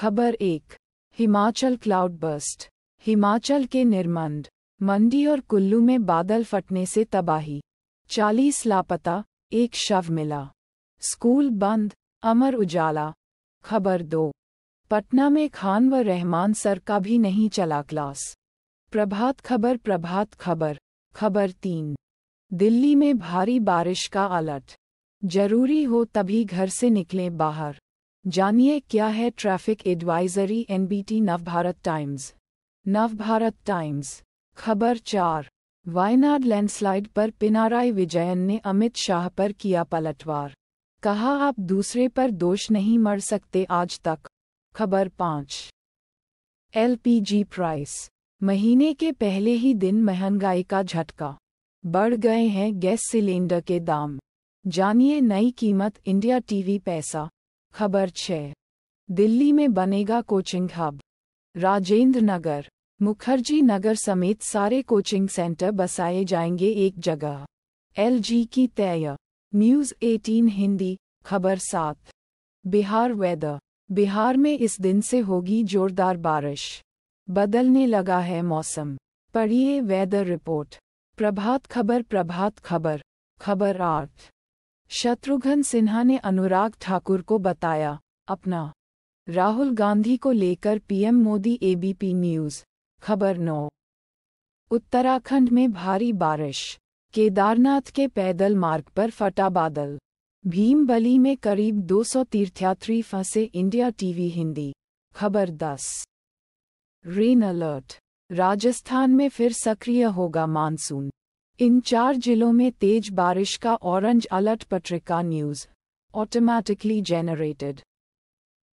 खबर एक हिमाचल क्लाउडबर्स्ट हिमाचल के निर्मंड मंडी और कुल्लू में बादल फटने से तबाही चालीस लापता एक शव मिला स्कूल बंद अमर उजाला खबर दो पटना में खान व रहमान सर का भी नहीं चला क्लास प्रभात खबर प्रभात खबर खबर तीन दिल्ली में भारी बारिश का अलर्ट जरूरी हो तभी घर से निकलें बाहर जानिए क्या है traffic advisory NBT Navbharat Times Navbharat Times खबर चार वायनाड लैंडस्लाइड पर पिनाराई विजयन ने अमित शाह पर किया पलटवार कहा आप दूसरे पर दोष नहीं मर सकते आज तक खबर पाँच एलपीजी प्राइस महीने के पहले ही दिन महंगाई का झटका बढ़ गए हैं गैस सिलेंडर के दाम जानिए नई कीमत इंडिया टीवी पैसा खबर छः दिल्ली में बनेगा कोचिंग हब राजेंद्र नगर मुखर्जी नगर समेत सारे कोचिंग सेंटर बसाए जाएंगे एक जगह एलजी की तय न्यूज़ 18 हिंदी खबर सात बिहार वेदर बिहार में इस दिन से होगी जोरदार बारिश बदलने लगा है मौसम पढ़िए वेदर रिपोर्ट प्रभात खबर प्रभात खबर खबर आठ शत्रुघ्न सिन्हा ने अनुराग ठाकुर को बताया अपना राहुल गांधी को लेकर पीएम मोदी एबीपी न्यूज़ खबर नौ उत्तराखंड में भारी बारिश केदारनाथ के पैदल मार्ग पर फटा बादल भीमबली में करीब 200 तीर्थयात्री फंसे इंडिया टीवी हिंदी खबर 10 रेन अलर्ट राजस्थान में फिर सक्रिय होगा मानसून इन चार जिलों में तेज बारिश का orange alert Patrika news automatically generated